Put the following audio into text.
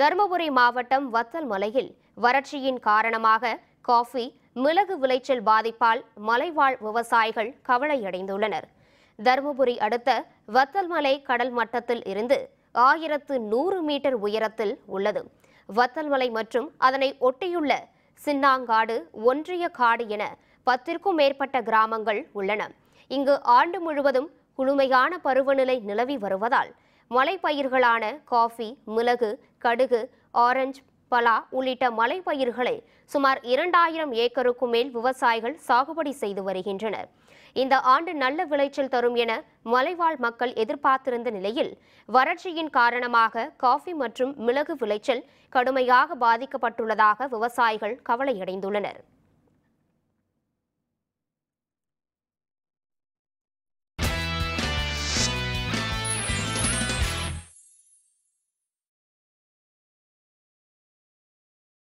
தருமபுரி மாவட்டம் வத்தல் மலையில் வறட்சியின் காரணமாக காஃபி மிளகு விளைச்சல் பாதிப்பால் மலைவாழ் விவசாயிகள் கவலையடைந்துள்ளனர் தருமபுரி அடுத்த வத்தல்மலை கடல் மட்டத்தில் இருந்து ஆயிரத்து நூறு மீட்டர் உயரத்தில் உள்ளது வத்தல்மலை மற்றும் அதனை ஒட்டியுள்ள சின்னாங்காடு ஒன்றிய காடு என பத்திற்கும் மேற்பட்ட கிராமங்கள் உள்ளன இங்கு ஆண்டு முழுவதும் குளுமையான பருவநிலை நிலவி வருவதால் மலைப்பயிர்களான காஃபி மிளகு கடுகு ஆரஞ்சு பலா உள்ளிட்ட மலைப்பயிர்களை சுமார் இரண்டாயிரம் ஏக்கருக்கும் மேல் விவசாயிகள் சாகுபடி செய்து வருகின்றனர் இந்த ஆண்டு நல்ல விளைச்சல் தரும் என மலைவாழ் மக்கள் எதிர்பார்த்திருந்த நிலையில் வறட்சியின் காரணமாக காஃபி மற்றும் மிளகு விளைச்சல் கடுமையாக பாதிக்கப்பட்டுள்ளதாக விவசாயிகள் கவலையடைந்துள்ளனர்